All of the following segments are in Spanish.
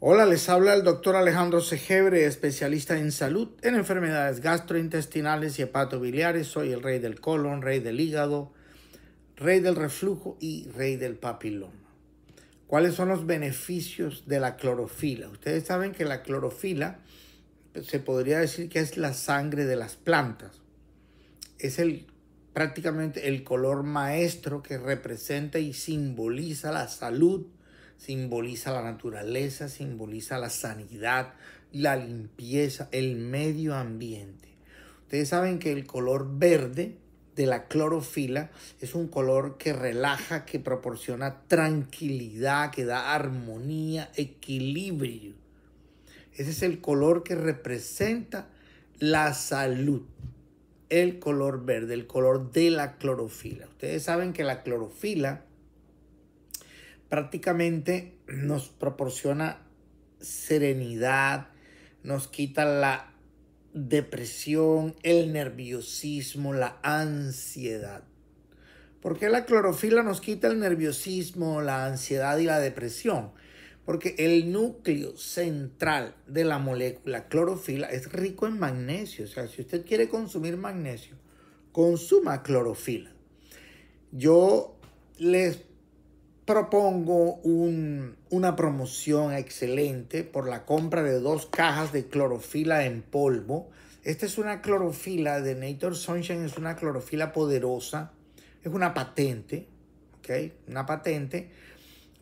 Hola, les habla el doctor Alejandro Segebre, especialista en salud en enfermedades gastrointestinales y hepatobiliares. Soy el rey del colon, rey del hígado, rey del reflujo y rey del papiloma. ¿Cuáles son los beneficios de la clorofila? Ustedes saben que la clorofila pues, se podría decir que es la sangre de las plantas. Es el prácticamente el color maestro que representa y simboliza la salud simboliza la naturaleza, simboliza la sanidad, la limpieza, el medio ambiente. Ustedes saben que el color verde de la clorofila es un color que relaja, que proporciona tranquilidad, que da armonía, equilibrio. Ese es el color que representa la salud. El color verde, el color de la clorofila. Ustedes saben que la clorofila prácticamente nos proporciona serenidad, nos quita la depresión, el nerviosismo, la ansiedad. ¿Por qué la clorofila nos quita el nerviosismo, la ansiedad y la depresión? Porque el núcleo central de la molécula clorofila es rico en magnesio. O sea, si usted quiere consumir magnesio, consuma clorofila. Yo les propongo un, una promoción excelente por la compra de dos cajas de clorofila en polvo. Esta es una clorofila de Nature Sunshine, es una clorofila poderosa, es una patente, ¿ok? Una patente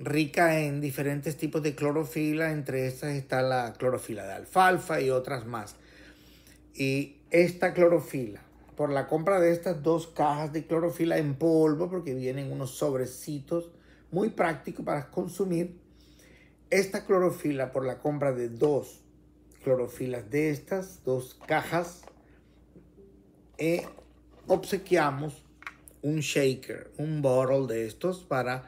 rica en diferentes tipos de clorofila, entre estas está la clorofila de alfalfa y otras más. Y esta clorofila, por la compra de estas dos cajas de clorofila en polvo, porque vienen unos sobrecitos, muy práctico para consumir esta clorofila por la compra de dos clorofilas de estas, dos cajas, e obsequiamos un shaker, un bottle de estos para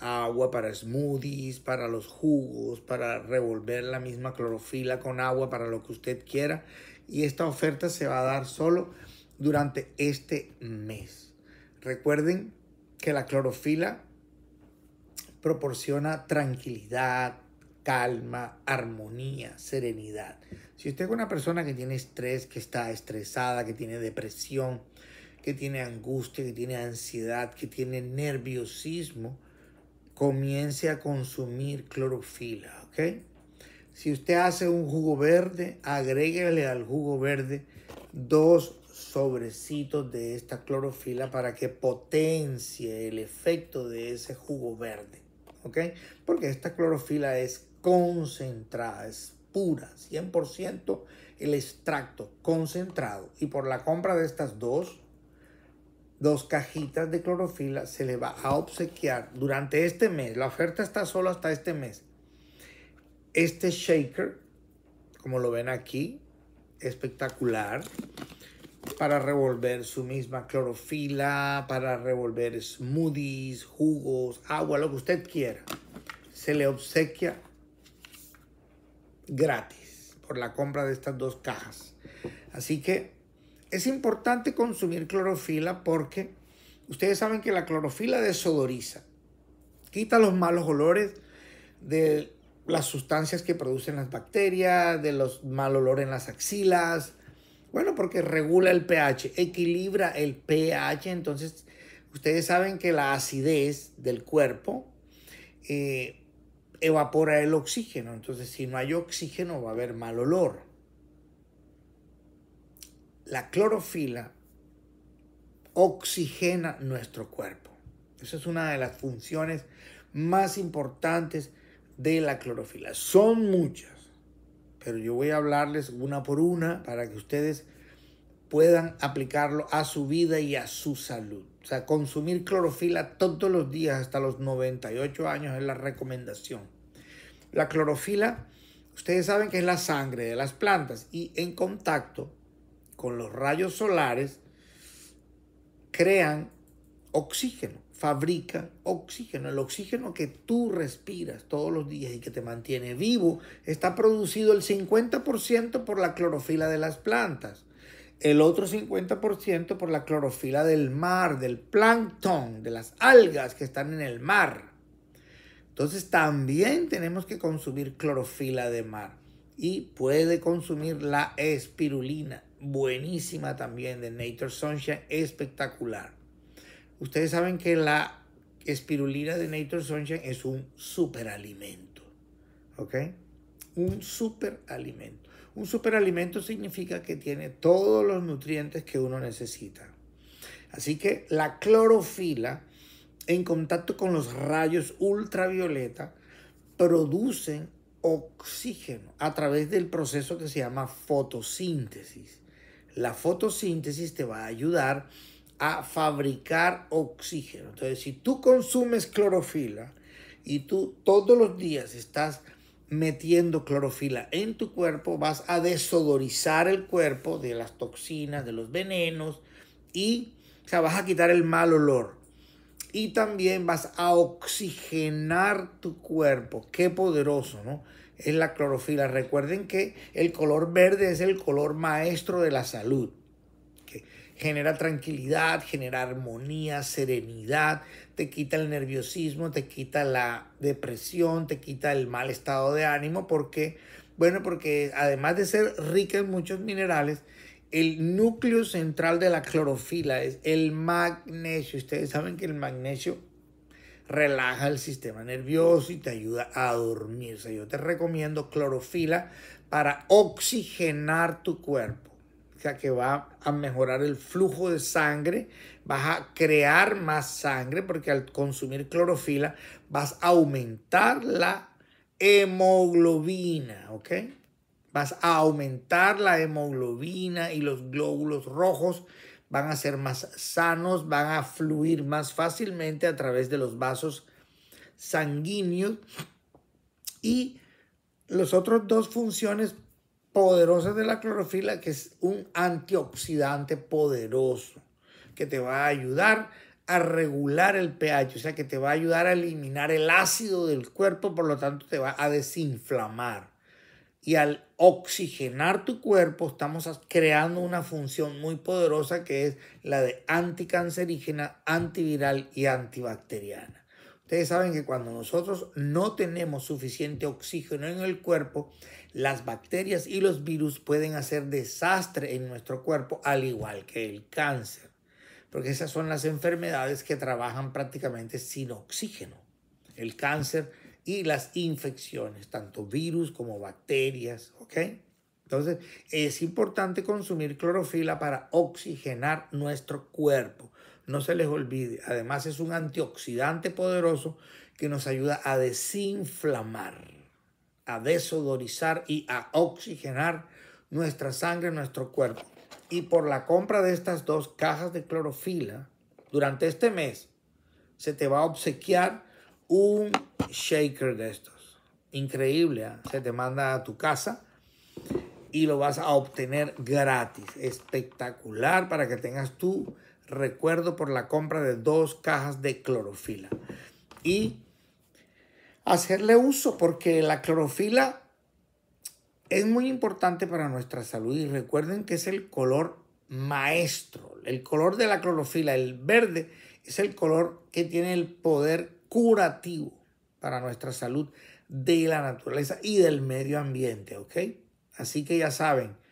agua, para smoothies, para los jugos, para revolver la misma clorofila con agua, para lo que usted quiera. Y esta oferta se va a dar solo durante este mes. Recuerden que la clorofila proporciona tranquilidad, calma, armonía, serenidad. Si usted es una persona que tiene estrés, que está estresada, que tiene depresión, que tiene angustia, que tiene ansiedad, que tiene nerviosismo, comience a consumir clorofila, ¿ok? Si usted hace un jugo verde, agréguele al jugo verde dos sobrecitos de esta clorofila para que potencie el efecto de ese jugo verde. ¿ok? Porque esta clorofila es concentrada, es pura, 100% el extracto concentrado. Y por la compra de estas dos, dos cajitas de clorofila se le va a obsequiar durante este mes. La oferta está solo hasta este mes. Este shaker, como lo ven aquí, espectacular para revolver su misma clorofila, para revolver smoothies, jugos, agua, lo que usted quiera. Se le obsequia gratis por la compra de estas dos cajas. Así que es importante consumir clorofila porque ustedes saben que la clorofila desodoriza, quita los malos olores de las sustancias que producen las bacterias, de los mal olores en las axilas, bueno, porque regula el pH, equilibra el pH, entonces ustedes saben que la acidez del cuerpo eh, evapora el oxígeno, entonces si no hay oxígeno va a haber mal olor. La clorofila oxigena nuestro cuerpo. Esa es una de las funciones más importantes de la clorofila. Son muchas pero yo voy a hablarles una por una para que ustedes puedan aplicarlo a su vida y a su salud. O sea, consumir clorofila todos los días hasta los 98 años es la recomendación. La clorofila, ustedes saben que es la sangre de las plantas y en contacto con los rayos solares crean oxígeno fabrica oxígeno. El oxígeno que tú respiras todos los días y que te mantiene vivo está producido el 50% por la clorofila de las plantas, el otro 50% por la clorofila del mar, del plancton, de las algas que están en el mar. Entonces también tenemos que consumir clorofila de mar y puede consumir la espirulina, buenísima también de Nature Sunshine, espectacular. Ustedes saben que la espirulina de Nature Sunshine es un superalimento. ¿Ok? Un superalimento. Un superalimento significa que tiene todos los nutrientes que uno necesita. Así que la clorofila en contacto con los rayos ultravioleta producen oxígeno a través del proceso que se llama fotosíntesis. La fotosíntesis te va a ayudar a a fabricar oxígeno. Entonces, si tú consumes clorofila y tú todos los días estás metiendo clorofila en tu cuerpo, vas a desodorizar el cuerpo de las toxinas, de los venenos y o sea, vas a quitar el mal olor. Y también vas a oxigenar tu cuerpo. Qué poderoso, ¿no? Es la clorofila. Recuerden que el color verde es el color maestro de la salud genera tranquilidad, genera armonía, serenidad, te quita el nerviosismo, te quita la depresión, te quita el mal estado de ánimo, porque, bueno, porque además de ser rica en muchos minerales, el núcleo central de la clorofila es el magnesio. Ustedes saben que el magnesio relaja el sistema nervioso y te ayuda a dormirse. Yo te recomiendo clorofila para oxigenar tu cuerpo que va a mejorar el flujo de sangre, vas a crear más sangre porque al consumir clorofila vas a aumentar la hemoglobina, ¿ok? Vas a aumentar la hemoglobina y los glóbulos rojos van a ser más sanos, van a fluir más fácilmente a través de los vasos sanguíneos y los otros dos funciones poderosas de la clorofila, que es un antioxidante poderoso, que te va a ayudar a regular el pH, o sea, que te va a ayudar a eliminar el ácido del cuerpo, por lo tanto te va a desinflamar. Y al oxigenar tu cuerpo, estamos creando una función muy poderosa que es la de anticancerígena, antiviral y antibacteriana. Ustedes saben que cuando nosotros no tenemos suficiente oxígeno en el cuerpo, las bacterias y los virus pueden hacer desastre en nuestro cuerpo, al igual que el cáncer, porque esas son las enfermedades que trabajan prácticamente sin oxígeno. El cáncer y las infecciones, tanto virus como bacterias, ¿ok? Entonces, es importante consumir clorofila para oxigenar nuestro cuerpo. No se les olvide. Además es un antioxidante poderoso que nos ayuda a desinflamar, a desodorizar y a oxigenar nuestra sangre, nuestro cuerpo. Y por la compra de estas dos cajas de clorofila, durante este mes se te va a obsequiar un shaker de estos. Increíble, ¿ah? se te manda a tu casa y lo vas a obtener gratis. Espectacular para que tengas tú recuerdo por la compra de dos cajas de clorofila. Y hacerle uso porque la clorofila es muy importante para nuestra salud y recuerden que es el color maestro. El color de la clorofila, el verde, es el color que tiene el poder curativo para nuestra salud de la naturaleza y del medio ambiente, ¿ok? Así que ya saben,